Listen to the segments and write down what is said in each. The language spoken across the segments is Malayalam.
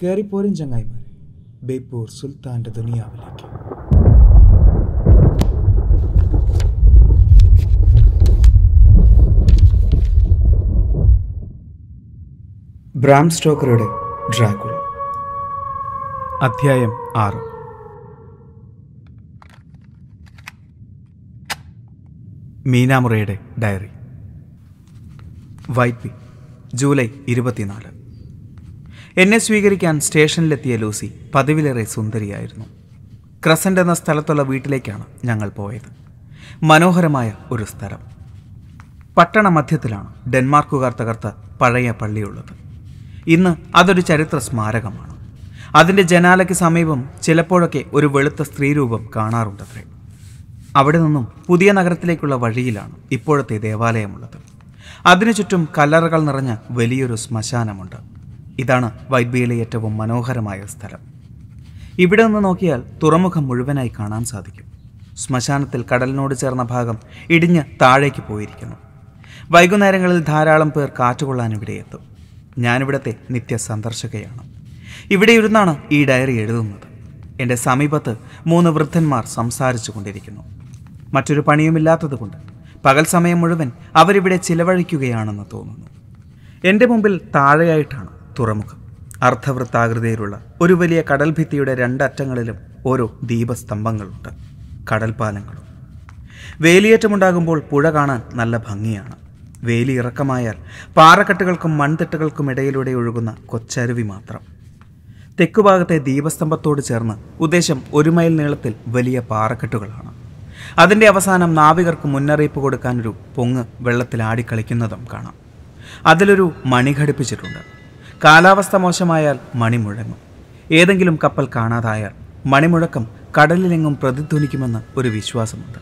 കയറിപ്പോരും ചങ്ങായിമാരെ ബേപ്പൂർ സുൽത്താൻ്റെ ദുനിയാവിലേക്ക് ബ്രാം സ്റ്റോക്കറുടെ ഡ്രാഗുൾ അധ്യായം ആറ് മീനാമുറയുടെ ഡയറി വൈപ്പി ജൂലൈ ഇരുപത്തിനാല് എന്നെ സ്വീകരിക്കാൻ സ്റ്റേഷനിലെത്തിയ ലൂസി പതിവിലേറെ സുന്ദരിയായിരുന്നു ക്രസൻ്റ് എന്ന സ്ഥലത്തുള്ള വീട്ടിലേക്കാണ് ഞങ്ങൾ പോയത് മനോഹരമായ ഒരു സ്ഥലം പട്ടണ മധ്യത്തിലാണ് ഡെൻമാർക്കുകാർ തകർത്ത പഴയ പള്ളിയുള്ളത് ഇന്ന് അതൊരു ചരിത്ര സ്മാരകമാണ് അതിൻ്റെ ജനാലയ്ക്ക് സമീപം ചിലപ്പോഴൊക്കെ ഒരു വെളുത്ത സ്ത്രീരൂപം കാണാറുണ്ടത്രേ അവിടെ നിന്നും പുതിയ നഗരത്തിലേക്കുള്ള വഴിയിലാണ് ഇപ്പോഴത്തെ ദേവാലയമുള്ളത് അതിനു ചുറ്റും കല്ലറകൾ നിറഞ്ഞ വലിയൊരു ശ്മശാനമുണ്ട് ഇതാണ് വൈദ്യയിലെ ഏറ്റവും മനോഹരമായ സ്ഥലം ഇവിടെ നിന്ന് നോക്കിയാൽ തുറമുഖം മുഴുവനായി കാണാൻ സാധിക്കും ശ്മശാനത്തിൽ കടലിനോട് ചേർന്ന ഭാഗം ഇടിഞ്ഞ് താഴേക്ക് പോയിരിക്കുന്നു വൈകുന്നേരങ്ങളിൽ ധാരാളം പേർ കാറ്റുകൊള്ളാൻ ഇവിടെ എത്തും ഞാനിവിടത്തെ നിത്യ സന്ദർശകയാണ് ഇവിടെ ഇരുന്നാണ് ഈ ഡയറി എഴുതുന്നത് എൻ്റെ സമീപത്ത് മൂന്ന് വൃദ്ധന്മാർ സംസാരിച്ചു കൊണ്ടിരിക്കുന്നു മറ്റൊരു പണിയുമില്ലാത്തതുകൊണ്ട് പകൽ സമയം മുഴുവൻ അവരിവിടെ ചിലവഴിക്കുകയാണെന്ന് തോന്നുന്നു എൻ്റെ മുമ്പിൽ താഴെയായിട്ടാണ് തുറമുഖം അർദ്ധവൃത്താകൃതിയിലുള്ള ഒരു വലിയ കടൽഭിത്തിയുടെ രണ്ടറ്റങ്ങളിലും ഓരോ ദീപസ്തംഭങ്ങളുണ്ട് കടൽപാലങ്ങളും വേലിയേറ്റമുണ്ടാകുമ്പോൾ പുഴ കാണാൻ നല്ല ഭംഗിയാണ് വേലി ഇറക്കമായാൽ പാറക്കെട്ടുകൾക്കും മൺതിട്ടകൾക്കും ഇടയിലൂടെ ഒഴുകുന്ന കൊച്ചരുവി മാത്രം തെക്കുഭാഗത്തെ ദീപസ്തംഭത്തോട് ചേർന്ന് ഉദ്ദേശം ഒരു മൈൽ നീളത്തിൽ വലിയ പാറക്കെട്ടുകളാണ് അതിൻ്റെ അവസാനം നാവികർക്ക് മുന്നറിയിപ്പ് കൊടുക്കാനൊരു പൊങ്ങ് വെള്ളത്തിൽ ആടിക്കളിക്കുന്നതും കാണാം അതിലൊരു മണി ഘടിപ്പിച്ചിട്ടുണ്ട് കാലാവസ്ഥ മോശമായാൽ മണി മുഴങ്ങും ഏതെങ്കിലും കപ്പൽ കാണാതായാൽ മണിമുഴക്കം കടലിലെങ്ങും പ്രതിധ്വനിക്കുമെന്ന് ഒരു വിശ്വാസമുണ്ട്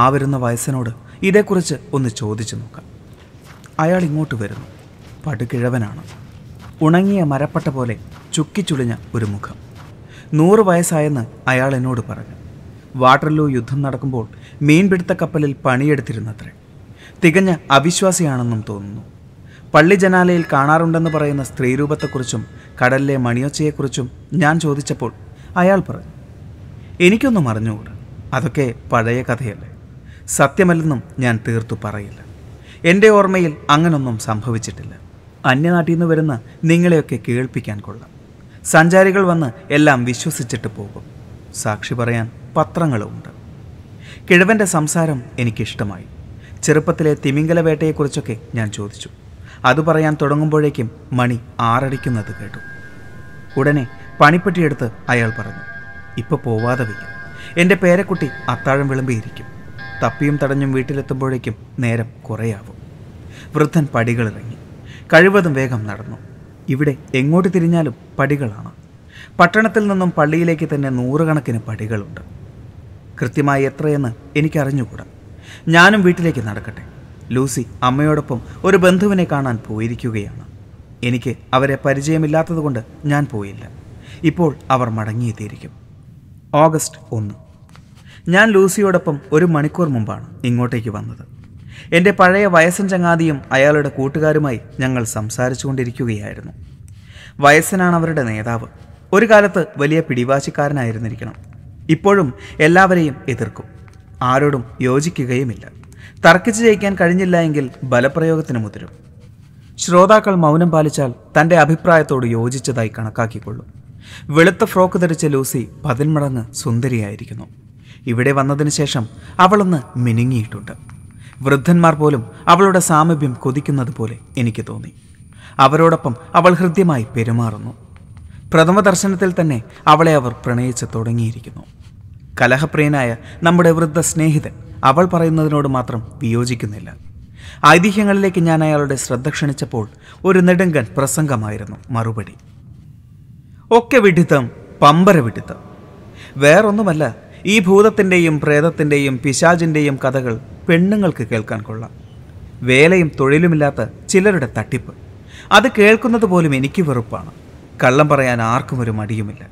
ആ വരുന്ന വയസ്സനോട് ഇതേക്കുറിച്ച് ഒന്ന് ചോദിച്ചു നോക്കാം അയാൾ ഇങ്ങോട്ട് വരുന്നു പടുകിഴവനാണ് ഉണങ്ങിയ മരപ്പട്ട പോലെ ചുക്കിച്ചുളിഞ്ഞ ഒരു മുഖം നൂറ് വയസ്സായെന്ന് അയാൾ എന്നോട് പറഞ്ഞു വാട്ടർലൂ യുദ്ധം നടക്കുമ്പോൾ മീൻപിടുത്ത കപ്പലിൽ പണിയെടുത്തിരുന്നത്രേ തികഞ്ഞ അവിശ്വാസിയാണെന്നും തോന്നുന്നു പള്ളി ജനാലയിൽ കാണാറുണ്ടെന്ന് പറയുന്ന സ്ത്രീരൂപത്തെക്കുറിച്ചും കടലിലെ മണിയൊച്ചയെക്കുറിച്ചും ഞാൻ ചോദിച്ചപ്പോൾ അയാൾ പറഞ്ഞു എനിക്കൊന്നും അറിഞ്ഞുകൂട അതൊക്കെ പഴയ കഥയല്ലേ സത്യമല്ലെന്നും ഞാൻ തീർത്തു പറയില്ല എൻ്റെ ഓർമ്മയിൽ അങ്ങനൊന്നും സംഭവിച്ചിട്ടില്ല അന്യനാട്ടിൽ നിന്ന് വരുന്ന നിങ്ങളെയൊക്കെ കേൾപ്പിക്കാൻ കൊള്ളാം സഞ്ചാരികൾ വന്ന് എല്ലാം വിശ്വസിച്ചിട്ട് പോകും സാക്ഷി പറയാൻ പത്രങ്ങളുമുണ്ട് കിഴവൻ്റെ സംസാരം എനിക്കിഷ്ടമായി ചെറുപ്പത്തിലെ തിമിംഗലവേട്ടയെക്കുറിച്ചൊക്കെ ഞാൻ ചോദിച്ചു അത് പറയാൻ തുടങ്ങുമ്പോഴേക്കും മണി ആറടിക്കുന്നത് കേട്ടു ഉടനെ പണിപ്പെട്ടിയെടുത്ത് അയാൾ പറഞ്ഞു ഇപ്പൊ പോവാതെ വയ്ക്കും എൻ്റെ പേരക്കുട്ടി അത്താഴം വിളമ്പിയിരിക്കും തപ്പിയും തടഞ്ഞും വീട്ടിലെത്തുമ്പോഴേക്കും നേരം കുറയാവും വൃദ്ധൻ പടികളിറങ്ങി കഴിവതും വേഗം നടന്നു ഇവിടെ എങ്ങോട്ട് തിരിഞ്ഞാലും പടികളാണ് പട്ടണത്തിൽ നിന്നും പള്ളിയിലേക്ക് തന്നെ നൂറുകണക്കിന് പടികളുണ്ട് കൃത്യമായി എത്രയെന്ന് എനിക്കറിഞ്ഞുകൂടാ ഞാനും വീട്ടിലേക്ക് നടക്കട്ടെ ലൂസി അമ്മയോടൊപ്പം ഒരു ബന്ധുവിനെ കാണാൻ പോയിരിക്കുകയാണ് എനിക്ക് അവരെ പരിചയമില്ലാത്തതുകൊണ്ട് ഞാൻ പോയില്ല ഇപ്പോൾ അവർ മടങ്ങിയെത്തിയിരിക്കും ഓഗസ്റ്റ് ഒന്ന് ഞാൻ ലൂസിയോടൊപ്പം ഒരു മണിക്കൂർ മുമ്പാണ് ഇങ്ങോട്ടേക്ക് വന്നത് എൻ്റെ പഴയ വയസ്സൻ ചങ്ങാതിയും അയാളുടെ കൂട്ടുകാരുമായി ഞങ്ങൾ സംസാരിച്ചു കൊണ്ടിരിക്കുകയായിരുന്നു വയസ്സനാണ് അവരുടെ നേതാവ് ഒരു കാലത്ത് വലിയ പിടിവാശിക്കാരനായിരുന്നിരിക്കണം ഇപ്പോഴും എല്ലാവരെയും എതിർക്കും ആരോടും യോജിക്കുകയുമില്ല തർക്കിച്ച് ജയിക്കാൻ കഴിഞ്ഞില്ല എങ്കിൽ ബലപ്രയോഗത്തിന് മുതിരും ശ്രോതാക്കൾ മൗനം പാലിച്ചാൽ തൻ്റെ അഭിപ്രായത്തോട് യോജിച്ചതായി കണക്കാക്കിക്കൊള്ളും വെളുത്ത ഫ്രോക്ക് ധരിച്ച ലൂസി പതിന്മടങ്ങ് സുന്ദരിയായിരിക്കുന്നു ഇവിടെ വന്നതിന് ശേഷം അവളൊന്ന് മിനുങ്ങിയിട്ടുണ്ട് വൃദ്ധന്മാർ പോലും അവളുടെ സാമീപ്യം കൊതിക്കുന്നത് പോലെ എനിക്ക് തോന്നി അവരോടൊപ്പം അവൾ ഹൃദ്യമായി പെരുമാറുന്നു പ്രഥമ ദർശനത്തിൽ തന്നെ അവളെ അവർ പ്രണയിച്ച് തുടങ്ങിയിരിക്കുന്നു കലഹപ്രിയനായ നമ്മുടെ വൃദ്ധ സ്നേഹിതൻ അവൾ പറയുന്നതിനോട് മാത്രം വിയോജിക്കുന്നില്ല ഐതിഹ്യങ്ങളിലേക്ക് ഞാൻ അയാളുടെ ശ്രദ്ധ ക്ഷണിച്ചപ്പോൾ ഒരു നെടുങ്കൻ പ്രസംഗമായിരുന്നു മറുപടി ഒക്കെ വിഡിത്തം പമ്പര വിഡിത്തം വേറൊന്നുമല്ല ഈ ഭൂതത്തിൻ്റെയും പ്രേതത്തിൻ്റെയും പിശാചിൻ്റെയും കഥകൾ പെണ്ണുങ്ങൾക്ക് കേൾക്കാൻ കൊള്ളാം വേലയും തൊഴിലുമില്ലാത്ത ചിലരുടെ തട്ടിപ്പ് അത് കേൾക്കുന്നത് പോലും എനിക്ക് വെറുപ്പാണ് കള്ളം പറയാൻ ആർക്കും ഒരു മടിയുമില്ല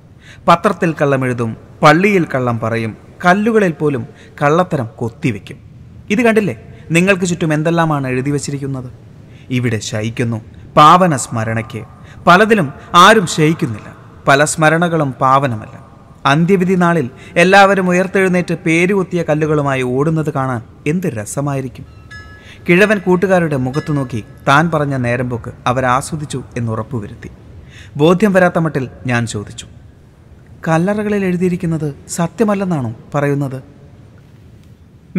പത്രത്തിൽ കള്ളമെഴുതും പള്ളിയിൽ കള്ളം പറയും കല്ലുകളിൽ പോലും കള്ളത്തരം കൊത്തിവെക്കും ഇത് കണ്ടില്ലേ നിങ്ങൾക്ക് ചുറ്റും എന്തെല്ലാമാണ് എഴുതി വച്ചിരിക്കുന്നത് ഇവിടെ ശയിക്കുന്നു പാവന സ്മരണയ്ക്ക് പലതിലും ആരും ശയിക്കുന്നില്ല പല സ്മരണകളും പാവനമല്ല അന്ത്യവിധി നാളിൽ എല്ലാവരും ഉയർത്തെഴുന്നേറ്റ് പേരുകൊത്തിയ കല്ലുകളുമായി ഓടുന്നത് കാണാൻ എന്ത് രസമായിരിക്കും കിഴവൻ കൂട്ടുകാരുടെ മുഖത്തു നോക്കി താൻ പറഞ്ഞ നേരമ്പോക്ക് അവരാസ്വദിച്ചു എന്ന് ഉറപ്പുവരുത്തി ബോധ്യം വരാത്ത മട്ടിൽ ഞാൻ ചോദിച്ചു കല്ലറകളിൽ എഴുതിയിരിക്കുന്നത് സത്യമല്ലെന്നാണോ പറയുന്നത്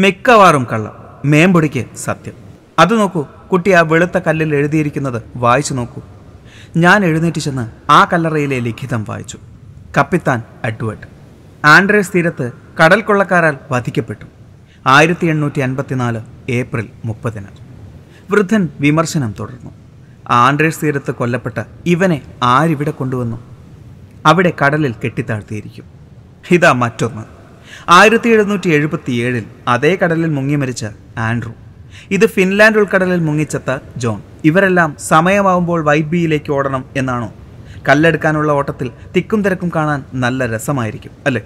മിക്കവാറും കള്ളം മേമ്പൊടിക്ക് സത്യം അത് നോക്കൂ കുട്ടി ആ വെളുത്ത കല്ലിൽ എഴുതിയിരിക്കുന്നത് വായിച്ചു നോക്കൂ ഞാൻ എഴുന്നേറ്റ് ചെന്ന് ആ കല്ലറയിലെ ലിഖിതം വായിച്ചു കപ്പിത്താൻ അഡ്വേർട്ട് ആൻഡ്രേസ് തീരത്ത് കടൽ കൊള്ളക്കാരാൽ വധിക്കപ്പെട്ടു ആയിരത്തി എണ്ണൂറ്റി അൻപത്തിനാല് ഏപ്രിൽ മുപ്പതിന് വൃദ്ധൻ വിമർശനം തുടർന്നു ആൻഡ്രേസ് തീരത്ത് കൊല്ലപ്പെട്ട ഇവനെ ആരിവിടെ കൊണ്ടുവന്നു അവിടെ കടലിൽ കെട്ടിത്താഴ്ത്തിയിരിക്കും ഇതാ മറ്റൊന്ന് ആയിരത്തി എഴുന്നൂറ്റി എഴുപത്തി ഏഴിൽ അതേ കടലിൽ മുങ്ങി മരിച്ച ആൻഡ്രൂ ഇത് ഫിൻലാൻഡ് ഉൾക്കടലിൽ മുങ്ങിച്ചെത്ത ജോൺ ഇവരെല്ലാം സമയമാവുമ്പോൾ വൈബിയിലേക്ക് ഓടണം എന്നാണോ കല്ലെടുക്കാനുള്ള ഓട്ടത്തിൽ തിക്കും തിരക്കും കാണാൻ നല്ല രസമായിരിക്കും അല്ലേ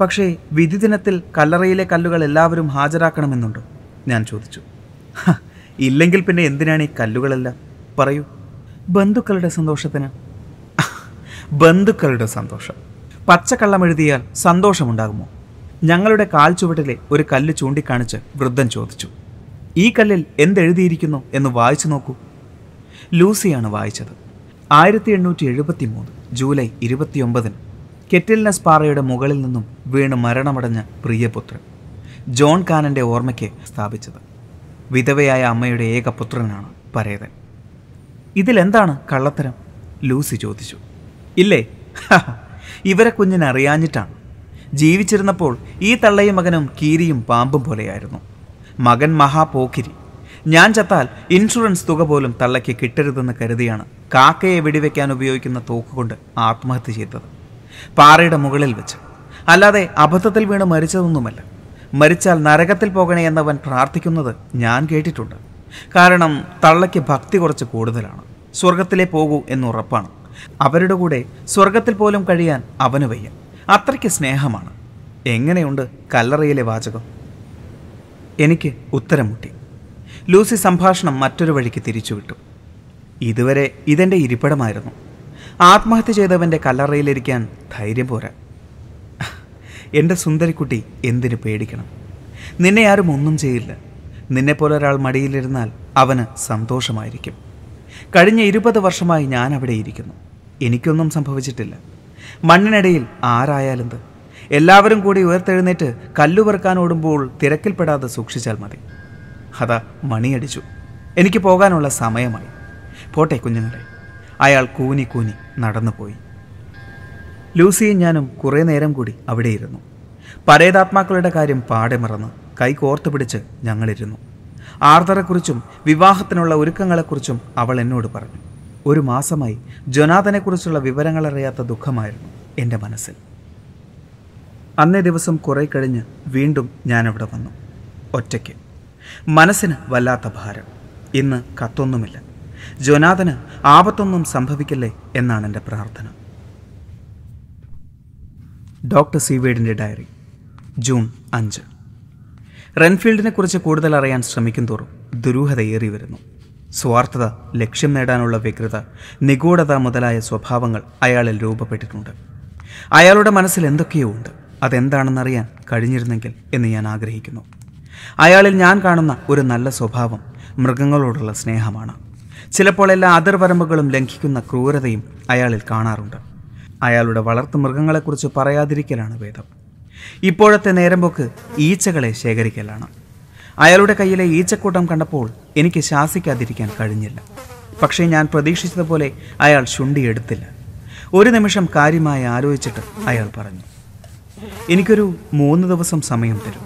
പക്ഷേ വിധി ദിനത്തിൽ കല്ലറയിലെ കല്ലുകൾ എല്ലാവരും ഹാജരാക്കണമെന്നുണ്ടോ ഞാൻ ചോദിച്ചു ഇല്ലെങ്കിൽ പിന്നെ എന്തിനാണ് ഈ കല്ലുകളെല്ലാം പറയൂ ബന്ധുക്കളുടെ സന്തോഷത്തിന് ബന്ധുക്കളുടെ സന്തോഷം പച്ചക്കള്ളം എഴുതിയാൽ സന്തോഷമുണ്ടാകുമോ ഞങ്ങളുടെ കാൽ ചുവട്ടിലെ ഒരു കല്ല് ചൂണ്ടിക്കാണിച്ച് വൃദ്ധൻ ചോദിച്ചു ഈ കല്ലിൽ എന്തെഴുതിയിരിക്കുന്നു എന്ന് വായിച്ചു നോക്കൂ ലൂസിയാണ് വായിച്ചത് ആയിരത്തി എണ്ണൂറ്റി എഴുപത്തി മൂന്ന് ജൂലൈ ഇരുപത്തിയൊമ്പതിന് കെറ്റിൽനസ് പാറയുടെ മുകളിൽ നിന്നും വീണ് മരണമടഞ്ഞ പ്രിയപുത്രൻ ജോൺ കാനൻ്റെ ഓർമ്മയ്ക്ക് സ്ഥാപിച്ചത് വിധവയായ അമ്മയുടെ ഏക പുത്രനാണ് പരേതൻ ഇതിലെന്താണ് കള്ളത്തരം ലൂസി ചോദിച്ചു ഇല്ലേ ഇവരെ കുഞ്ഞിനെ അറിയാഞ്ഞിട്ടാണ് ജീവിച്ചിരുന്നപ്പോൾ ഈ തള്ളയും മകനും കീരിയും പാമ്പും പോലെയായിരുന്നു മകൻ മഹാപോക്കിരി ഞാൻ ചത്താൽ ഇൻഷുറൻസ് തുക പോലും തള്ളയ്ക്ക് കിട്ടരുതെന്ന് കരുതിയാണ് കാക്കയെ വെടിവെക്കാൻ ഉപയോഗിക്കുന്ന തോക്കുകൊണ്ട് ആത്മഹത്യ ചെയ്തത് പാറയുടെ മുകളിൽ വെച്ച് അല്ലാതെ അബദ്ധത്തിൽ വീണ് മരിച്ചതൊന്നുമല്ല മരിച്ചാൽ നരകത്തിൽ പോകണേ എന്നവൻ പ്രാർത്ഥിക്കുന്നത് ഞാൻ കേട്ടിട്ടുണ്ട് കാരണം തള്ളയ്ക്ക് ഭക്തി കുറച്ച് കൂടുതലാണ് സ്വർഗത്തിലേ പോകൂ എന്നുറപ്പാണ് അവരുടെ കൂടെ സ്വർഗത്തിൽ പോലും കഴിയാൻ അവന് വയ്യ അത്രയ്ക്ക് സ്നേഹമാണ് എങ്ങനെയുണ്ട് കല്ലറയിലെ വാചകം എനിക്ക് ഉത്തരം മുട്ടി ലൂസി സംഭാഷണം മറ്റൊരു വഴിക്ക് തിരിച്ചുവിട്ടു ഇതുവരെ ഇതെൻ്റെ ഇരിപ്പിടമായിരുന്നു ആത്മഹത്യ ചെയ്തവൻ്റെ കല്ലറയിലിരിക്കാൻ ധൈര്യം പോരാ എൻ്റെ സുന്ദരിക്കുട്ടി എന്തിന് പേടിക്കണം നിന്നെ ആരും ഒന്നും ചെയ്യില്ല നിന്നെപ്പോലെ ഒരാൾ മടിയിലിരുന്നാൽ അവന് സന്തോഷമായിരിക്കും കഴിഞ്ഞ ഇരുപത് വർഷമായി ഞാൻ അവിടെ ഇരിക്കുന്നു എനിക്കൊന്നും സംഭവിച്ചിട്ടില്ല മണ്ണിനിടയിൽ ആരായാലെന്ത് എല്ലാവരും കൂടി ഉയർത്തെഴുന്നേറ്റ് ഓടുമ്പോൾ തിരക്കിൽപ്പെടാതെ സൂക്ഷിച്ചാൽ മതി അതാ മണിയടിച്ചു എനിക്ക് പോകാനുള്ള സമയമായി പോട്ടെ കുഞ്ഞുങ്ങളെ അയാൾ കൂനി കൂനി നടന്നുപോയി ലൂസിയും ഞാനും കുറേ നേരം കൂടി അവിടെ ഇരുന്നു പരേതാത്മാക്കളുടെ കാര്യം പാടെ മറന്ന് കൈ കോർത്തു പിടിച്ച് ഞങ്ങളിരുന്നു ആർദറെക്കുറിച്ചും വിവാഹത്തിനുള്ള ഒരുക്കങ്ങളെക്കുറിച്ചും അവൾ എന്നോട് പറഞ്ഞു ഒരു മാസമായി ജൊനാഥനെക്കുറിച്ചുള്ള വിവരങ്ങളറിയാത്ത ദുഃഖമായിരുന്നു എൻ്റെ മനസ്സിൽ അന്നേ ദിവസം കുറേ കഴിഞ്ഞ് വീണ്ടും ഞാനവിടെ വന്നു ഒറ്റയ്ക്ക് മനസ്സിന് വല്ലാത്ത ഭാരം ഇന്ന് കത്തൊന്നുമില്ല ജൊനാഥന് ആപത്തൊന്നും സംഭവിക്കില്ലേ എന്നാണ് എൻ്റെ പ്രാർത്ഥന ഡോക്ടർ സീവേഡിൻ്റെ ഡയറി ജൂൺ അഞ്ച് റെൻഫീൽഡിനെക്കുറിച്ച് കൂടുതൽ അറിയാൻ ശ്രമിക്കും തോറും ദുരൂഹതയേറി വരുന്നു സ്വാർത്ഥത ലക്ഷ്യം നേടാനുള്ള വ്യഗ്രത നിഗൂഢത മുതലായ സ്വഭാവങ്ങൾ അയാളിൽ രൂപപ്പെട്ടിട്ടുണ്ട് അയാളുടെ മനസ്സിൽ എന്തൊക്കെയോ ഉണ്ട് അതെന്താണെന്നറിയാൻ കഴിഞ്ഞിരുന്നെങ്കിൽ എന്ന് ഞാൻ ആഗ്രഹിക്കുന്നു അയാളിൽ ഞാൻ കാണുന്ന ഒരു നല്ല സ്വഭാവം മൃഗങ്ങളോടുള്ള സ്നേഹമാണ് ചിലപ്പോൾ എല്ലാ അതിർവരമ്പുകളും ലംഘിക്കുന്ന ക്രൂരതയും അയാളിൽ കാണാറുണ്ട് അയാളുടെ വളർത്തു മൃഗങ്ങളെക്കുറിച്ച് പറയാതിരിക്കലാണ് വേദം ഇപ്പോഴത്തെ നേരമ്പോക്ക് ഈച്ചകളെ ശേഖരിക്കലാണ് അയാളുടെ കയ്യിലെ ഈച്ചക്കൂട്ടം കണ്ടപ്പോൾ എനിക്ക് ശാസിക്കാതിരിക്കാൻ കഴിഞ്ഞില്ല പക്ഷേ ഞാൻ പ്രതീക്ഷിച്ചതുപോലെ അയാൾ ശുണ്ടിയെടുത്തില്ല ഒരു നിമിഷം കാര്യമായി ആലോചിച്ചിട്ട് അയാൾ പറഞ്ഞു എനിക്കൊരു മൂന്ന് ദിവസം സമയം തരും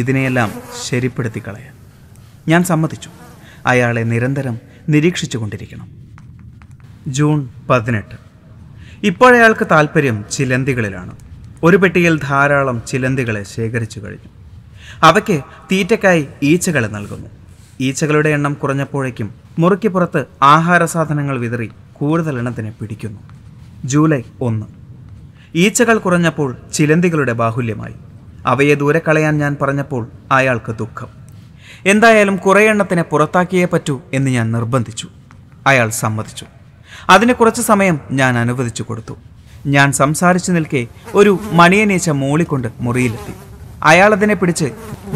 ഇതിനെയെല്ലാം ശരിപ്പെടുത്തി കളയാൻ ഞാൻ സമ്മതിച്ചു അയാളെ നിരന്തരം നിരീക്ഷിച്ചു കൊണ്ടിരിക്കണം ജൂൺ പതിനെട്ട് ഇപ്പോഴയാൾക്ക് താല്പര്യം ചിലന്തികളിലാണ് ഒരു പെട്ടിയിൽ ധാരാളം ചിലന്തികളെ ശേഖരിച്ചു കഴിഞ്ഞു അവയ്ക്ക് തീറ്റയ്ക്കായി ഈച്ചകളെ നൽകുന്നു ഈച്ചകളുടെ എണ്ണം കുറഞ്ഞപ്പോഴേക്കും മുറിക്ക് പുറത്ത് ആഹാര സാധനങ്ങൾ വിതറി കൂടുതൽ എണ്ണത്തിനെ പിടിക്കുന്നു ജൂലൈ ഒന്ന് ഈച്ചകൾ കുറഞ്ഞപ്പോൾ ചിലന്തികളുടെ ബാഹുല്യമായി അവയെ ദൂരെ കളയാൻ ഞാൻ പറഞ്ഞപ്പോൾ അയാൾക്ക് ദുഃഖം എന്തായാലും കുറേ എണ്ണത്തിനെ പുറത്താക്കിയേ പറ്റൂ എന്ന് ഞാൻ നിർബന്ധിച്ചു അയാൾ സമ്മതിച്ചു അതിന് കുറച്ച് സമയം ഞാൻ അനുവദിച്ചു കൊടുത്തു ഞാൻ സംസാരിച്ചു നിൽക്കെ ഒരു മണിയനീച്ച മൂളിക്കൊണ്ട് മുറിയിലെത്തി അയാൾ അതിനെ പിടിച്ച്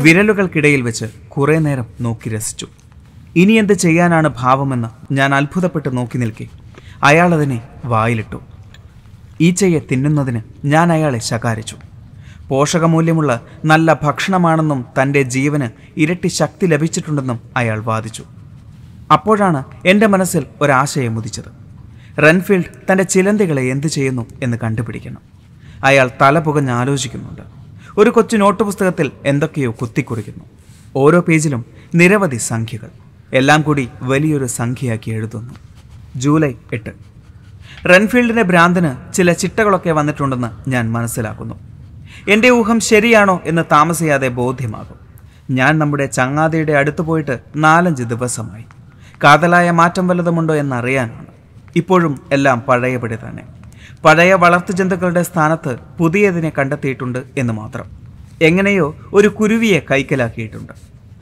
വിരലുകൾക്കിടയിൽ വെച്ച് കുറേ നേരം നോക്കി രസിച്ചു ഇനി എന്ത് ചെയ്യാനാണ് ഭാവമെന്ന് ഞാൻ അത്ഭുതപ്പെട്ട് നോക്കി നിൽക്കെ അയാൾ അതിനെ വായിലിട്ടു ഈച്ചയെ തിന്നുന്നതിന് ഞാൻ അയാളെ ശകാരിച്ചു പോഷകമൂല്യമുള്ള നല്ല ഭക്ഷണമാണെന്നും തൻ്റെ ജീവന് ഇരട്ടി ശക്തി ലഭിച്ചിട്ടുണ്ടെന്നും അയാൾ വാദിച്ചു അപ്പോഴാണ് എൻ്റെ മനസ്സിൽ ഒരാശയം ഉദിച്ചത് റൺഫീൽഡ് തൻ്റെ ചിലന്തികളെ എന്തു ചെയ്യുന്നു എന്ന് കണ്ടുപിടിക്കണം അയാൾ തല പുകഞ്ഞാലോചിക്കുന്നുണ്ട് ഒരു കൊച്ചു നോട്ട് പുസ്തകത്തിൽ എന്തൊക്കെയോ കുത്തിക്കുറിക്കുന്നു ഓരോ പേജിലും നിരവധി സംഖ്യകൾ എല്ലാം കൂടി വലിയൊരു സംഖ്യയാക്കി എഴുതുന്നു ജൂലൈ എട്ട് റൺഫീൽഡിൻ്റെ ഭ്രാന്തിന് ചില ചിട്ടകളൊക്കെ വന്നിട്ടുണ്ടെന്ന് ഞാൻ മനസ്സിലാക്കുന്നു എൻ്റെ ഊഹം ശരിയാണോ എന്ന് താമസിയാതെ ബോധ്യമാകും ഞാൻ നമ്മുടെ ചങ്ങാതിയുടെ അടുത്ത് പോയിട്ട് നാലഞ്ച് ദിവസമായി കാതലായ മാറ്റം വല്ലതുമുണ്ടോ എന്നറിയാനാണ് ഇപ്പോഴും എല്ലാം പഴയപടി തന്നെ പഴയ ജന്തുക്കളുടെ സ്ഥാനത്ത് പുതിയതിനെ കണ്ടെത്തിയിട്ടുണ്ട് എന്ന് മാത്രം എങ്ങനെയോ ഒരു കുരുവിയെ കൈക്കലാക്കിയിട്ടുണ്ട്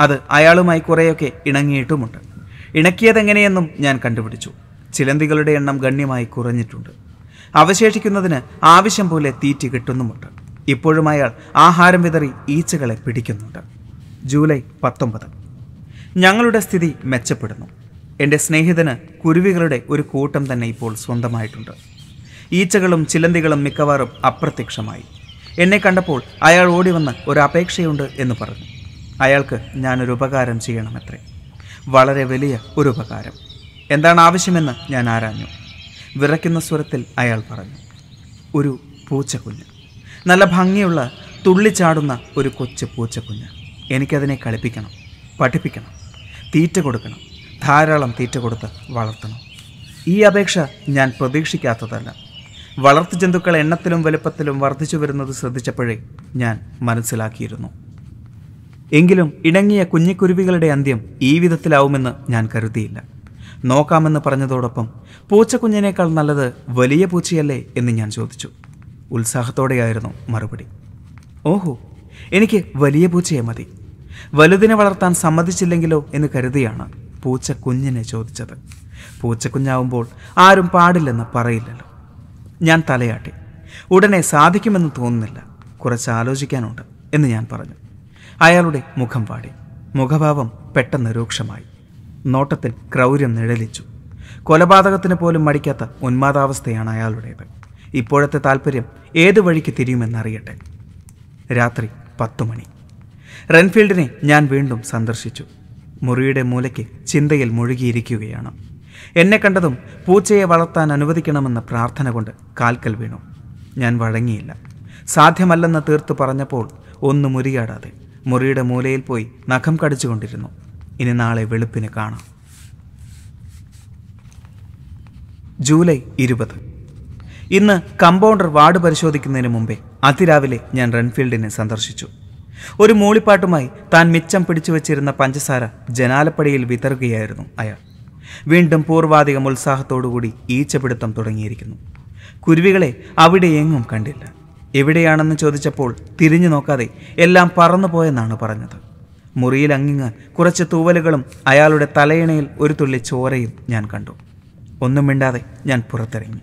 അത് അയാളുമായി കുറേയൊക്കെ ഇണങ്ങിയിട്ടുമുണ്ട് ഇണക്കിയതെങ്ങനെയെന്നും ഞാൻ കണ്ടുപിടിച്ചു ചിലന്തികളുടെ എണ്ണം ഗണ്യമായി കുറഞ്ഞിട്ടുണ്ട് അവശേഷിക്കുന്നതിന് ആവശ്യം പോലെ തീറ്റി കിട്ടുന്നുമുണ്ട് ഇപ്പോഴും അയാൾ ആഹാരം വിതറി ഈച്ചകളെ പിടിക്കുന്നുണ്ട് ജൂലൈ പത്തൊമ്പത് ഞങ്ങളുടെ സ്ഥിതി മെച്ചപ്പെടുന്നു എൻ്റെ സ്നേഹിതന് കുരുവികളുടെ ഒരു കൂട്ടം തന്നെ ഇപ്പോൾ സ്വന്തമായിട്ടുണ്ട് ഈച്ചകളും ചിലന്തികളും മിക്കവാറും അപ്രത്യക്ഷമായി എന്നെ കണ്ടപ്പോൾ അയാൾ ഓടി വന്ന് ഒരു അപേക്ഷയുണ്ട് എന്ന് പറഞ്ഞു അയാൾക്ക് ഞാനൊരു ഉപകാരം ചെയ്യണമത്രേ വളരെ വലിയ ഒരു ഉപകാരം എന്താണ് ആവശ്യമെന്ന് ഞാൻ ആരാഞ്ഞു വിറയ്ക്കുന്ന സ്വരത്തിൽ അയാൾ പറഞ്ഞു ഒരു പൂച്ചക്കുഞ്ഞ് നല്ല ഭംഗിയുള്ള തുള്ളിച്ചാടുന്ന ഒരു കൊച്ചു പൂച്ചക്കുഞ്ഞ് എനിക്കതിനെ കളിപ്പിക്കണം പഠിപ്പിക്കണം തീറ്റ കൊടുക്കണം ധാരാളം തീറ്റ കൊടുത്ത് വളർത്തണം ഈ അപേക്ഷ ഞാൻ പ്രതീക്ഷിക്കാത്തതല്ല വളർത്തു ജന്തുക്കൾ എണ്ണത്തിലും വലുപ്പത്തിലും വർദ്ധിച്ചു വരുന്നത് ശ്രദ്ധിച്ചപ്പോഴേ ഞാൻ മനസ്സിലാക്കിയിരുന്നു എങ്കിലും ഇണങ്ങിയ കുഞ്ഞിക്കുരുവികളുടെ അന്ത്യം ഈ വിധത്തിലാവുമെന്ന് ഞാൻ കരുതിയില്ല നോക്കാമെന്ന് പറഞ്ഞതോടൊപ്പം പൂച്ചക്കുഞ്ഞിനേക്കാൾ നല്ലത് വലിയ പൂച്ചയല്ലേ എന്ന് ഞാൻ ചോദിച്ചു ഉത്സാഹത്തോടെയായിരുന്നു മറുപടി ഓഹോ എനിക്ക് വലിയ പൂച്ചയെ മതി വലുതിനെ വളർത്താൻ സമ്മതിച്ചില്ലെങ്കിലോ എന്ന് കരുതിയാണ് പൂച്ച കുഞ്ഞിനെ ചോദിച്ചത് പൂച്ചക്കുഞ്ഞാവുമ്പോൾ ആരും പാടില്ലെന്ന് പറയില്ലല്ലോ ഞാൻ തലയാട്ടി ഉടനെ സാധിക്കുമെന്ന് തോന്നുന്നില്ല കുറച്ച് ആലോചിക്കാനുണ്ട് എന്ന് ഞാൻ പറഞ്ഞു അയാളുടെ മുഖം പാടി മുഖഭാവം പെട്ടെന്ന് രൂക്ഷമായി നോട്ടത്തിൽ ക്രൗര്യം നിഴലിച്ചു കൊലപാതകത്തിന് പോലും മടിക്കാത്ത ഉന്മാദാവസ്ഥയാണ് അയാളുടേത് ഇപ്പോഴത്തെ താല്പര്യം ഏത് വഴിക്ക് തിരിയുമെന്നറിയട്ടെ രാത്രി പത്തുമണി മണി റെൻഫീൽഡിനെ ഞാൻ വീണ്ടും സന്ദർശിച്ചു മുറിയുടെ മൂലയ്ക്ക് ചിന്തയിൽ മുഴുകിയിരിക്കുകയാണ് എന്നെ കണ്ടതും പൂച്ചയെ വളർത്താൻ അനുവദിക്കണമെന്ന പ്രാർത്ഥന കൊണ്ട് കാൽക്കൽ വീണു ഞാൻ വഴങ്ങിയില്ല സാധ്യമല്ലെന്ന് തീർത്തു പറഞ്ഞപ്പോൾ ഒന്ന് മുരിയാടാതെ മുറിയുടെ മൂലയിൽ പോയി നഖം കടിച്ചുകൊണ്ടിരുന്നു ഇനി നാളെ വെളുപ്പിന് കാണാം ജൂലൈ ഇരുപത് ഇന്ന് കമ്പൗണ്ടർ വാർഡ് പരിശോധിക്കുന്നതിന് മുമ്പേ അതിരാവിലെ ഞാൻ റൺഫീൽഡിനെ സന്ദർശിച്ചു ഒരു മൂളിപ്പാട്ടുമായി താൻ മിച്ചം പിടിച്ചു വച്ചിരുന്ന പഞ്ചസാര ജനാലപ്പടിയിൽ വിതറുകയായിരുന്നു അയാൾ വീണ്ടും പൂർവാധികം ഉത്സാഹത്തോടുകൂടി ഈച്ചപിടുത്തം തുടങ്ങിയിരിക്കുന്നു കുരുവികളെ അവിടെ എങ്ങും കണ്ടില്ല എവിടെയാണെന്ന് ചോദിച്ചപ്പോൾ തിരിഞ്ഞു നോക്കാതെ എല്ലാം പറന്നുപോയെന്നാണ് പറഞ്ഞത് മുറിയിൽ അങ്ങിങ്ങ് കുറച്ച് തൂവലുകളും അയാളുടെ തലയിണയിൽ ഒരു തുള്ളി ചോരയും ഞാൻ കണ്ടു ഒന്നും മിണ്ടാതെ ഞാൻ പുറത്തിറങ്ങി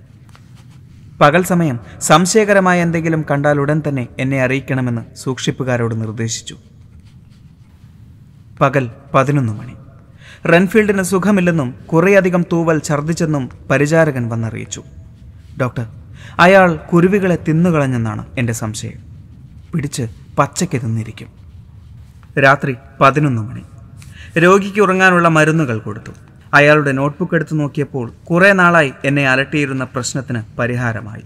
പകൽ സമയം സംശയകരമായ എന്തെങ്കിലും കണ്ടാൽ ഉടൻ തന്നെ എന്നെ അറിയിക്കണമെന്ന് സൂക്ഷിപ്പുകാരോട് നിർദ്ദേശിച്ചു പകൽ പതിനൊന്ന് മണി റെൻഫീൽഡിന് സുഖമില്ലെന്നും കുറേയധികം തൂവൽ ഛർദ്ദിച്ചെന്നും പരിചാരകൻ വന്നറിയിച്ചു ഡോക്ടർ അയാൾ കുരുവികളെ തിന്നുകളഞ്ഞെന്നാണ് എൻ്റെ സംശയം പിടിച്ച് പച്ചയ്ക്ക് തിന്നിരിക്കും രാത്രി പതിനൊന്ന് മണി രോഗിക്ക് ഉറങ്ങാനുള്ള മരുന്നുകൾ കൊടുത്തു അയാളുടെ നോട്ട്ബുക്ക് എടുത്തു നോക്കിയപ്പോൾ കുറേ നാളായി എന്നെ അലട്ടിയിരുന്ന പ്രശ്നത്തിന് പരിഹാരമായി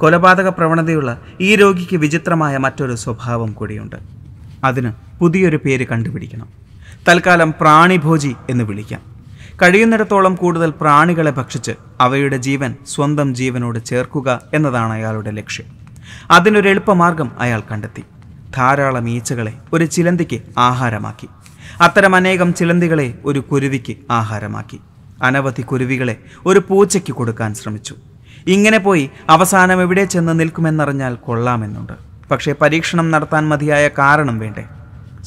കൊലപാതക പ്രവണതയുള്ള ഈ രോഗിക്ക് വിചിത്രമായ മറ്റൊരു സ്വഭാവം കൂടിയുണ്ട് അതിന് പുതിയൊരു പേര് കണ്ടുപിടിക്കണം തൽക്കാലം പ്രാണിഭോജി എന്ന് വിളിക്കാം കഴിയുന്നിടത്തോളം കൂടുതൽ പ്രാണികളെ ഭക്ഷിച്ച് അവയുടെ ജീവൻ സ്വന്തം ജീവനോട് ചേർക്കുക എന്നതാണ് അയാളുടെ ലക്ഷ്യം അതിനൊരു എളുപ്പമാർഗം അയാൾ കണ്ടെത്തി ധാരാളം ഈച്ചകളെ ഒരു ചിലന്തിക്ക് ആഹാരമാക്കി അത്തരം അനേകം ചിലന്തികളെ ഒരു കുരുവിക്ക് ആഹാരമാക്കി അനവധി കുരുവികളെ ഒരു പൂച്ചയ്ക്ക് കൊടുക്കാൻ ശ്രമിച്ചു ഇങ്ങനെ പോയി അവസാനം എവിടെ ചെന്ന് നിൽക്കുമെന്നറിഞ്ഞാൽ കൊള്ളാമെന്നുണ്ട് പക്ഷേ പരീക്ഷണം നടത്താൻ മതിയായ കാരണം വേണ്ടേ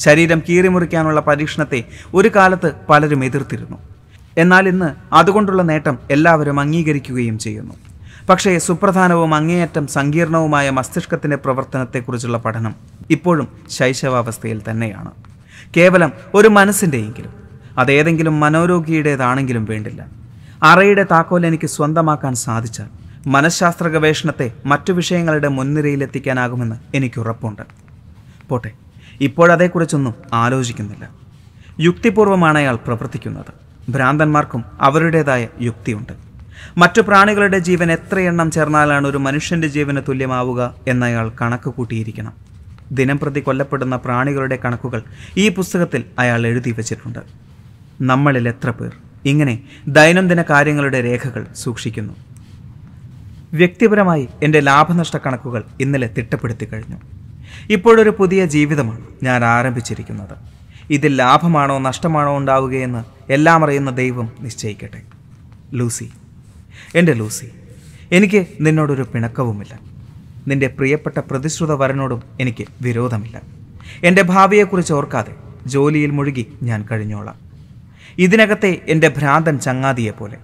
ശരീരം കീറിമുറിക്കാനുള്ള പരീക്ഷണത്തെ ഒരു കാലത്ത് പലരും എതിർത്തിരുന്നു എന്നാൽ ഇന്ന് അതുകൊണ്ടുള്ള നേട്ടം എല്ലാവരും അംഗീകരിക്കുകയും ചെയ്യുന്നു പക്ഷേ സുപ്രധാനവും അങ്ങേയറ്റം സങ്കീർണവുമായ മസ്തിഷ്കത്തിൻ്റെ പ്രവർത്തനത്തെക്കുറിച്ചുള്ള പഠനം ഇപ്പോഴും ശൈശവാവസ്ഥയിൽ തന്നെയാണ് കേവലം ഒരു മനസ്സിൻ്റെയെങ്കിലും അതേതെങ്കിലും മനോരോഗിയുടേതാണെങ്കിലും വേണ്ടില്ല അറയുടെ താക്കോൽ എനിക്ക് സ്വന്തമാക്കാൻ സാധിച്ചാൽ മനഃശാസ്ത്ര ഗവേഷണത്തെ മറ്റു വിഷയങ്ങളുടെ മുൻനിരയിലെത്തിക്കാനാകുമെന്ന് എനിക്കുറപ്പുണ്ട് പോട്ടെ ഇപ്പോഴതേക്കുറിച്ചൊന്നും ആലോചിക്കുന്നില്ല യുക്തിപൂർവമാണ് അയാൾ പ്രവർത്തിക്കുന്നത് ഭ്രാന്തന്മാർക്കും അവരുടേതായ യുക്തിയുണ്ട് മറ്റു പ്രാണികളുടെ ജീവൻ എത്രയെണ്ണം ചേർന്നാലാണ് ഒരു മനുഷ്യൻ്റെ ജീവന് തുല്യമാവുക എന്നയാൾ കണക്ക് കൂട്ടിയിരിക്കണം ദിനംപ്രതി കൊല്ലപ്പെടുന്ന പ്രാണികളുടെ കണക്കുകൾ ഈ പുസ്തകത്തിൽ അയാൾ എഴുതി വച്ചിട്ടുണ്ട് നമ്മളിൽ എത്ര പേർ ഇങ്ങനെ ദൈനംദിന കാര്യങ്ങളുടെ രേഖകൾ സൂക്ഷിക്കുന്നു വ്യക്തിപരമായി എൻ്റെ ലാഭനഷ്ട കണക്കുകൾ ഇന്നലെ തിട്ടപ്പെടുത്തി കഴിഞ്ഞു ഇപ്പോഴൊരു പുതിയ ജീവിതമാണ് ഞാൻ ആരംഭിച്ചിരിക്കുന്നത് ഇതിൽ ലാഭമാണോ നഷ്ടമാണോ ഉണ്ടാവുകയെന്ന് എല്ലാം അറിയുന്ന ദൈവം നിശ്ചയിക്കട്ടെ ലൂസി എൻ്റെ ലൂസി എനിക്ക് നിന്നോടൊരു പിണക്കവുമില്ല നിന്റെ പ്രിയപ്പെട്ട പ്രതിശ്രുത വരനോടും എനിക്ക് വിരോധമില്ല എൻ്റെ ഭാവിയെക്കുറിച്ച് ഓർക്കാതെ ജോലിയിൽ മുഴുകി ഞാൻ കഴിഞ്ഞോളാം ഇതിനകത്തെ എൻ്റെ ഭ്രാന്തൻ ചങ്ങാതിയെപ്പോലെ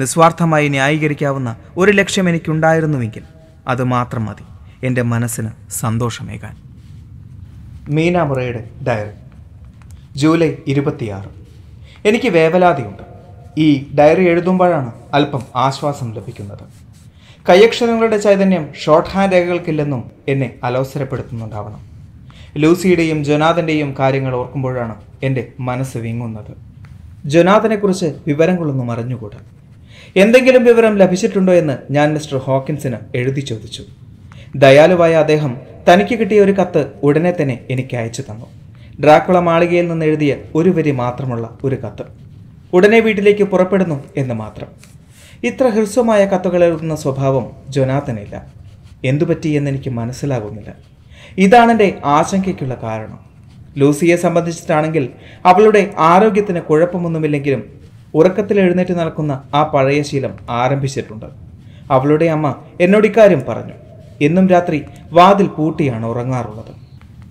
നിസ്വാർത്ഥമായി ന്യായീകരിക്കാവുന്ന ഒരു ലക്ഷ്യം എനിക്കുണ്ടായിരുന്നുവെങ്കിൽ അത് മാത്രം മതി എൻ്റെ മനസ്സിന് സന്തോഷമേകാൻ മീനാമുറയുടെ ഡയറി ജൂലൈ ഇരുപത്തിയാറ് എനിക്ക് വേവലാതിയുണ്ട് ഈ ഡയറി എഴുതുമ്പോഴാണ് അല്പം ആശ്വാസം ലഭിക്കുന്നത് കയ്യക്ഷരങ്ങളുടെ ചൈതന്യം ഷോർട്ട് ഹാൻഡ് രേഖകൾക്കില്ലെന്നും എന്നെ അലോസരപ്പെടുത്തുന്നുണ്ടാവണം ലൂസിയുടെയും ജൊനാഥൻ്റെയും കാര്യങ്ങൾ ഓർക്കുമ്പോഴാണ് എൻ്റെ മനസ്സ് വിങ്ങുന്നത് ജൊനാഥനെക്കുറിച്ച് വിവരങ്ങളൊന്നും അറിഞ്ഞുകൂടാ എന്തെങ്കിലും വിവരം ലഭിച്ചിട്ടുണ്ടോ എന്ന് ഞാൻ മിസ്റ്റർ ഹോക്കിൻസിന് എഴുതി ചോദിച്ചു ദയാലുവായ അദ്ദേഹം തനിക്ക് കിട്ടിയ ഒരു കത്ത് ഉടനെ തന്നെ എനിക്ക് അയച്ചു തന്നു ഡ്രാക്കുള മാളികയിൽ നിന്ന് എഴുതിയ ഒരു വരി മാത്രമുള്ള ഒരു കത്ത് ഉടനെ വീട്ടിലേക്ക് പുറപ്പെടുന്നു എന്ന് മാത്രം ഇത്ര ഹൃസ്വമായ കത്തുകൾ എഴുതുന്ന സ്വഭാവം ജൊനാഥനില്ല എന്തുപറ്റി എന്നെനിക്ക് മനസ്സിലാകുന്നില്ല ഇതാണെൻ്റെ ആശങ്കയ്ക്കുള്ള കാരണം ലൂസിയെ സംബന്ധിച്ചിട്ടാണെങ്കിൽ അവളുടെ ആരോഗ്യത്തിന് കുഴപ്പമൊന്നുമില്ലെങ്കിലും ഉറക്കത്തിൽ എഴുന്നേറ്റ് നടക്കുന്ന ആ പഴയ ശീലം ആരംഭിച്ചിട്ടുണ്ട് അവളുടെ അമ്മ എന്നോട് ഇക്കാര്യം പറഞ്ഞു എന്നും രാത്രി വാതിൽ പൂട്ടിയാണ് ഉറങ്ങാറുള്ളത്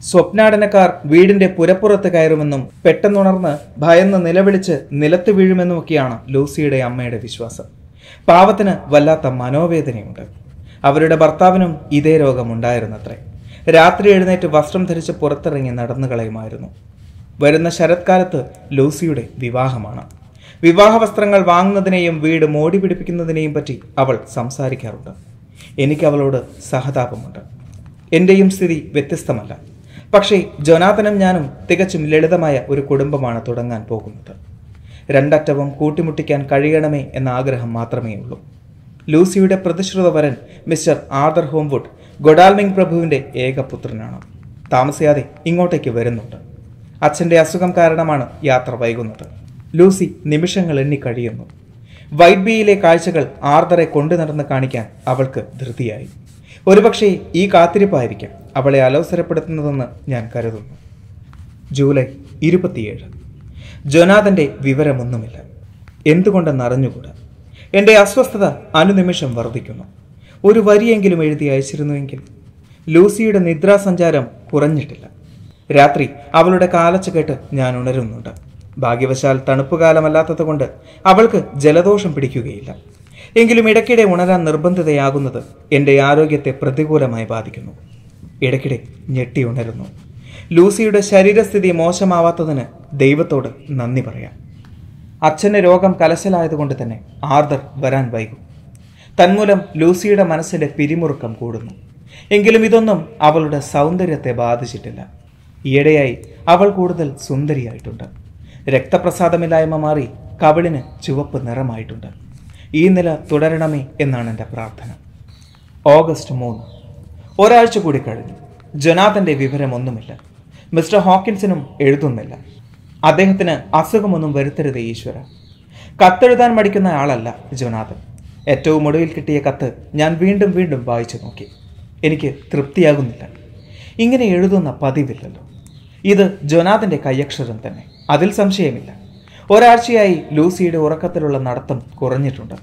സ്വപ്നാടനക്കാർ വീടിന്റെ പുരപ്പുറത്ത് കയറുമെന്നും പെട്ടെന്നുണർന്ന് ഭയന്ന് നിലവിളിച്ച് നിലത്ത് വീഴുമെന്നുമൊക്കെയാണ് ലൂസിയുടെ അമ്മയുടെ വിശ്വാസം പാവത്തിന് വല്ലാത്ത മനോവേദനയുണ്ട് അവരുടെ ഭർത്താവിനും ഇതേ രോഗമുണ്ടായിരുന്നത്രേ രാത്രി എഴുന്നേറ്റ് വസ്ത്രം ധരിച്ച് പുറത്തിറങ്ങി നടന്നു കളയുമായിരുന്നു വരുന്ന ശരത്കാലത്ത് ലൂസിയുടെ വിവാഹമാണ് വിവാഹ വസ്ത്രങ്ങൾ വാങ്ങുന്നതിനെയും വീട് മോടി പിടിപ്പിക്കുന്നതിനെയും പറ്റി അവൾ സംസാരിക്കാറുണ്ട് എനിക്ക് അവളോട് സഹതാപമുണ്ട് എൻ്റെയും സ്ഥിതി വ്യത്യസ്തമല്ല പക്ഷേ ജോനാഥനും ഞാനും തികച്ചും ലളിതമായ ഒരു കുടുംബമാണ് തുടങ്ങാൻ പോകുന്നത് രണ്ടറ്റവും കൂട്ടിമുട്ടിക്കാൻ കഴിയണമേ എന്ന ആഗ്രഹം മാത്രമേ ഉള്ളൂ ലൂസിയുടെ പ്രതിശ്രുത വരൻ മിസ്റ്റർ ആർദർ ഹോംവുഡ് ഗൊഡാൽമിംഗ് പ്രഭുവിൻ്റെ ഏകപുത്രനാണ് താമസിയാതെ ഇങ്ങോട്ടേക്ക് വരുന്നുണ്ട് അച്ഛൻ്റെ അസുഖം കാരണമാണ് യാത്ര വൈകുന്നത് ലൂസി നിമിഷങ്ങൾ എണ്ണി കഴിയുന്നു വൈറ്റ് ബിയിലെ കാഴ്ചകൾ ആർദറെ കൊണ്ടു നടന്ന് കാണിക്കാൻ അവൾക്ക് ധൃതിയായി ഒരുപക്ഷെ ഈ കാത്തിരിപ്പായിരിക്കാം അവളെ അലോസരപ്പെടുത്തുന്നതെന്ന് ഞാൻ കരുതുന്നു ജൂലൈ ഇരുപത്തിയേഴ് ജൊനാഥൻ്റെ വിവരമൊന്നുമില്ല എന്തുകൊണ്ടെന്ന് അറിഞ്ഞുകൂടാ എൻ്റെ അസ്വസ്ഥത അനുനിമിഷം വർദ്ധിക്കുന്നു ഒരു വരിയെങ്കിലും എഴുതി അയച്ചിരുന്നുവെങ്കിൽ ലൂസിയുടെ നിദ്രാസഞ്ചാരം കുറഞ്ഞിട്ടില്ല രാത്രി അവളുടെ കാലച്ച കേട്ട് ഞാൻ ഉണരുന്നുണ്ട് ഭാഗ്യവശാൽ തണുപ്പുകാലമല്ലാത്തതുകൊണ്ട് അവൾക്ക് ജലദോഷം പിടിക്കുകയില്ല എങ്കിലും ഇടയ്ക്കിടെ ഉണരാൻ നിർബന്ധിതയാകുന്നത് എൻ്റെ ആരോഗ്യത്തെ പ്രതികൂലമായി ബാധിക്കുന്നു ഇടയ്ക്കിടെ ഞെട്ടി ഉണരുന്നു ലൂസിയുടെ ശരീരസ്ഥിതി മോശമാവാത്തതിന് ദൈവത്തോട് നന്ദി പറയാം അച്ഛൻ്റെ രോഗം കലശലായതുകൊണ്ട് തന്നെ ആർദർ വരാൻ വൈകും തന്മൂലം ലൂസിയുടെ മനസ്സിൻ്റെ പിരിമുറുക്കം കൂടുന്നു എങ്കിലും ഇതൊന്നും അവളുടെ സൗന്ദര്യത്തെ ബാധിച്ചിട്ടില്ല ഈയിടെയായി അവൾ കൂടുതൽ സുന്ദരിയായിട്ടുണ്ട് രക്തപ്രസാദമില്ലായ്മ മാറി കവിളിന് ചുവപ്പ് നിറമായിട്ടുണ്ട് ഈ നില തുടരണമേ എന്നാണ് എൻ്റെ പ്രാർത്ഥന ഓഗസ്റ്റ് മൂന്ന് ഒരാഴ്ച കൂടി കഴിഞ്ഞു ജൊനാഥൻ്റെ വിവരമൊന്നുമില്ല മിസ്റ്റർ ഹോക്കിൻസിനും എഴുതുന്നില്ല അദ്ദേഹത്തിന് അസുഖമൊന്നും വരുത്തരുത് ഈശ്വര കത്തെഴുതാൻ മടിക്കുന്ന ആളല്ല ജൊനാഥൻ ഏറ്റവും ഒടുവിൽ കിട്ടിയ കത്ത് ഞാൻ വീണ്ടും വീണ്ടും വായിച്ചു നോക്കി എനിക്ക് തൃപ്തിയാകുന്നില്ല ഇങ്ങനെ എഴുതുന്ന പതിവില്ലല്ലോ ഇത് ജൊനാഥൻ്റെ കയ്യക്ഷരം തന്നെ അതിൽ സംശയമില്ല ഒരാഴ്ചയായി ലൂസിയുടെ ഉറക്കത്തിലുള്ള നടത്തം കുറഞ്ഞിട്ടുണ്ട്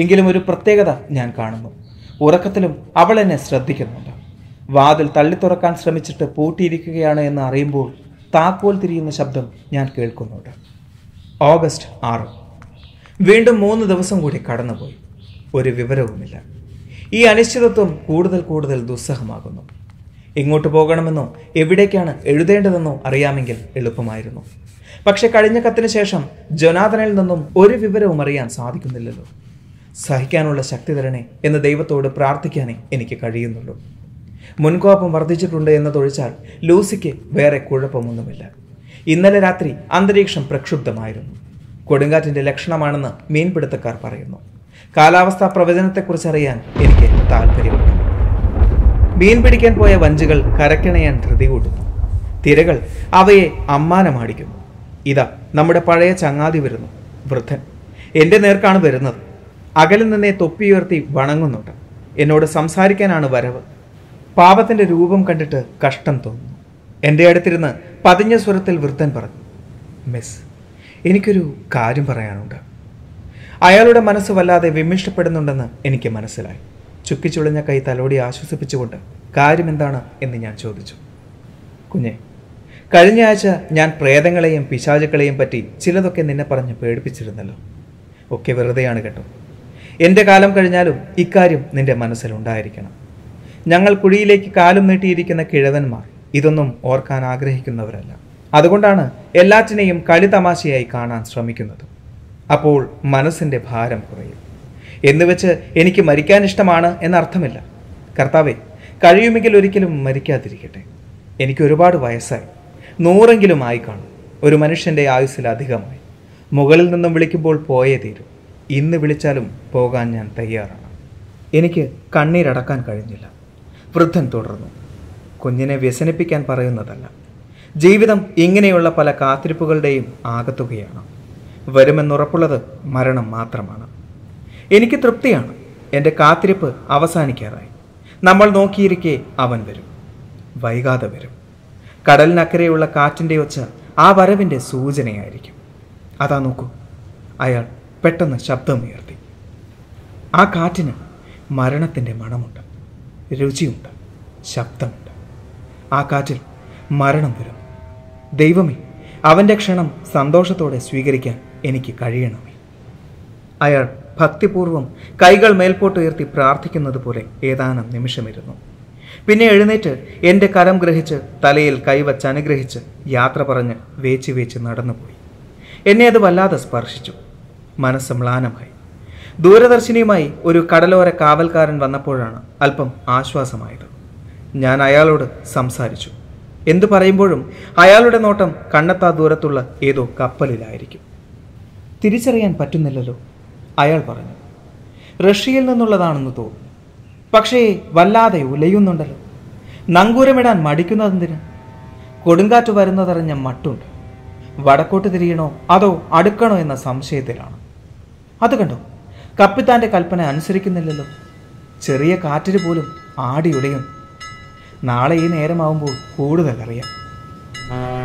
എങ്കിലും ഒരു പ്രത്യേകത ഞാൻ കാണുന്നു ഉറക്കത്തിലും അവൾ എന്നെ ശ്രദ്ധിക്കുന്നുണ്ട് വാതിൽ തള്ളി തുറക്കാൻ ശ്രമിച്ചിട്ട് പൂട്ടിയിരിക്കുകയാണ് എന്ന് അറിയുമ്പോൾ താക്കോൽ തിരിയുന്ന ശബ്ദം ഞാൻ കേൾക്കുന്നുണ്ട് ഓഗസ്റ്റ് ആറ് വീണ്ടും മൂന്ന് ദിവസം കൂടി കടന്നുപോയി ഒരു വിവരവുമില്ല ഈ അനിശ്ചിതത്വം കൂടുതൽ കൂടുതൽ ദുസ്സഹമാകുന്നു എങ്ങോട്ട് പോകണമെന്നോ എവിടേക്കാണ് എഴുതേണ്ടതെന്നോ അറിയാമെങ്കിൽ എളുപ്പമായിരുന്നു പക്ഷെ കഴിഞ്ഞ കത്തിന് ശേഷം ജനാദനിൽ നിന്നും ഒരു വിവരവും അറിയാൻ സാധിക്കുന്നില്ലല്ലോ സഹിക്കാനുള്ള ശക്തി തരണേ എന്ന് ദൈവത്തോട് പ്രാർത്ഥിക്കാനേ എനിക്ക് കഴിയുന്നുള്ളൂ മുൻകോപം വർദ്ധിച്ചിട്ടുണ്ട് എന്നതൊഴിച്ചാൽ ലൂസിക്ക് വേറെ കുഴപ്പമൊന്നുമില്ല ഇന്നലെ രാത്രി അന്തരീക്ഷം പ്രക്ഷുബ്ധമായിരുന്നു കൊടുങ്കാറ്റിൻ്റെ ലക്ഷണമാണെന്ന് മീൻപിടുത്തക്കാർ പറയുന്നു കാലാവസ്ഥാ പ്രവചനത്തെക്കുറിച്ചറിയാൻ എനിക്ക് താല്പര്യമുണ്ട് മീൻ പിടിക്കാൻ പോയ വഞ്ചികൾ കരക്കിണയാൻ ധൃതി കൂട്ടുന്നു തിരകൾ അവയെ അമ്മാനമാടിക്കുന്നു ഇതാ നമ്മുടെ പഴയ ചങ്ങാതി വരുന്നു വൃദ്ധൻ എൻ്റെ നേർക്കാണ് വരുന്നത് അകലിൽ നിന്നെ തൊപ്പിയുയർത്തി വണങ്ങുന്നുണ്ട് എന്നോട് സംസാരിക്കാനാണ് വരവ് പാപത്തിൻ്റെ രൂപം കണ്ടിട്ട് കഷ്ടം തോന്നുന്നു എൻ്റെ അടുത്തിരുന്ന് പതിഞ്ഞ സ്വരത്തിൽ വൃദ്ധൻ പറഞ്ഞു മിസ് എനിക്കൊരു കാര്യം പറയാനുണ്ട് അയാളുടെ മനസ്സ് വല്ലാതെ വിമിഷ്ടപ്പെടുന്നുണ്ടെന്ന് എനിക്ക് മനസ്സിലായി ചുക്കിച്ചുളിഞ്ഞ കൈ തലോടി ആശ്വസിപ്പിച്ചുകൊണ്ട് കാര്യമെന്താണ് എന്ന് ഞാൻ ചോദിച്ചു കുഞ്ഞേ കഴിഞ്ഞ ആഴ്ച ഞാൻ പ്രേതങ്ങളെയും പിശാചുക്കളെയും പറ്റി ചിലതൊക്കെ നിന്നെ പറഞ്ഞ് പേടിപ്പിച്ചിരുന്നല്ലോ ഒക്കെ വെറുതെയാണ് കേട്ടോ എൻ്റെ കാലം കഴിഞ്ഞാലും ഇക്കാര്യം നിന്റെ മനസ്സിലുണ്ടായിരിക്കണം ഞങ്ങൾ കുഴിയിലേക്ക് കാലും നീട്ടിയിരിക്കുന്ന കിഴവന്മാർ ഇതൊന്നും ഓർക്കാൻ ആഗ്രഹിക്കുന്നവരല്ല അതുകൊണ്ടാണ് എല്ലാറ്റിനെയും കളിതമാശയായി കാണാൻ ശ്രമിക്കുന്നത് അപ്പോൾ മനസ്സിൻ്റെ ഭാരം കുറയും എന്നുവെച്ച് എനിക്ക് മരിക്കാൻ ഇഷ്ടമാണ് എന്നർത്ഥമില്ല കർത്താവെ കഴിയുമെങ്കിൽ ഒരിക്കലും മരിക്കാതിരിക്കട്ടെ എനിക്ക് ഒരുപാട് വയസ്സായി നൂറെങ്കിലും കാണും ഒരു മനുഷ്യൻ്റെ അധികമായി മുകളിൽ നിന്നും വിളിക്കുമ്പോൾ പോയേ തീരും ഇന്ന് വിളിച്ചാലും പോകാൻ ഞാൻ തയ്യാറാണ് എനിക്ക് കണ്ണീരടക്കാൻ കഴിഞ്ഞില്ല വൃദ്ധൻ തുടർന്നു കുഞ്ഞിനെ വ്യസനിപ്പിക്കാൻ പറയുന്നതല്ല ജീവിതം ഇങ്ങനെയുള്ള പല കാത്തിരിപ്പുകളുടെയും ആകത്തുകയാണ് വരുമെന്നുറപ്പുള്ളത് മരണം മാത്രമാണ് എനിക്ക് തൃപ്തിയാണ് എൻ്റെ കാത്തിരിപ്പ് അവസാനിക്കാറായി നമ്മൾ നോക്കിയിരിക്കെ അവൻ വരും വൈകാതെ വരും കടലിനക്കരെയുള്ള കാറ്റിൻ്റെ ഒച്ച ആ വരവിൻ്റെ സൂചനയായിരിക്കും അതാ നോക്കൂ അയാൾ പെട്ടെന്ന് ശബ്ദമുയർത്തി ആ കാറ്റിന് മരണത്തിൻ്റെ മണമുണ്ട് രുചിയുണ്ട് ശബ്ദമുണ്ട് ആ കാറ്റിൽ മരണം വരും ദൈവമേ അവൻ്റെ ക്ഷണം സന്തോഷത്തോടെ സ്വീകരിക്കാൻ എനിക്ക് കഴിയണമേ അയാൾ ഭക്തിപൂർവം കൈകൾ മേൽപോട്ടുയർത്തി പ്രാർത്ഥിക്കുന്നത് പോലെ ഏതാനും നിമിഷമിരുന്നു പിന്നെ എഴുന്നേറ്റ് എൻ്റെ കരം ഗ്രഹിച്ച് തലയിൽ കൈവച്ച് അനുഗ്രഹിച്ച് യാത്ര പറഞ്ഞ് വേച്ച് വേച്ച് നടന്നുപോയി എന്നെ അത് വല്ലാതെ സ്പർശിച്ചു മനസ്സ് മ്ലാനമായി ദൂരദർശിനിയുമായി ഒരു കടലോര കാവൽക്കാരൻ വന്നപ്പോഴാണ് അല്പം ആശ്വാസമായത് ഞാൻ അയാളോട് സംസാരിച്ചു എന്തു പറയുമ്പോഴും അയാളുടെ നോട്ടം കണ്ണത്താ ദൂരത്തുള്ള ഏതോ കപ്പലിലായിരിക്കും തിരിച്ചറിയാൻ പറ്റുന്നില്ലല്ലോ അയാൾ പറഞ്ഞു റഷ്യയിൽ നിന്നുള്ളതാണെന്ന് തോന്നുന്നു പക്ഷേ വല്ലാതെ ഉലയുന്നുണ്ടല്ലോ നങ്കൂരമിടാൻ മടിക്കുന്നതെന്തിന് കൊടുങ്കാറ്റ് വരുന്നതറിഞ്ഞ മട്ടുണ്ട് വടക്കോട്ട് തിരിയണോ അതോ അടുക്കണോ എന്ന സംശയത്തിലാണ് അത് കണ്ടോ കപ്പിത്താൻ്റെ കൽപ്പന അനുസരിക്കുന്നില്ലല്ലോ ചെറിയ കാറ്റിന് പോലും ആടിയുടയും നാളെ ഈ നേരമാവുമ്പോൾ കൂടുതലറിയാം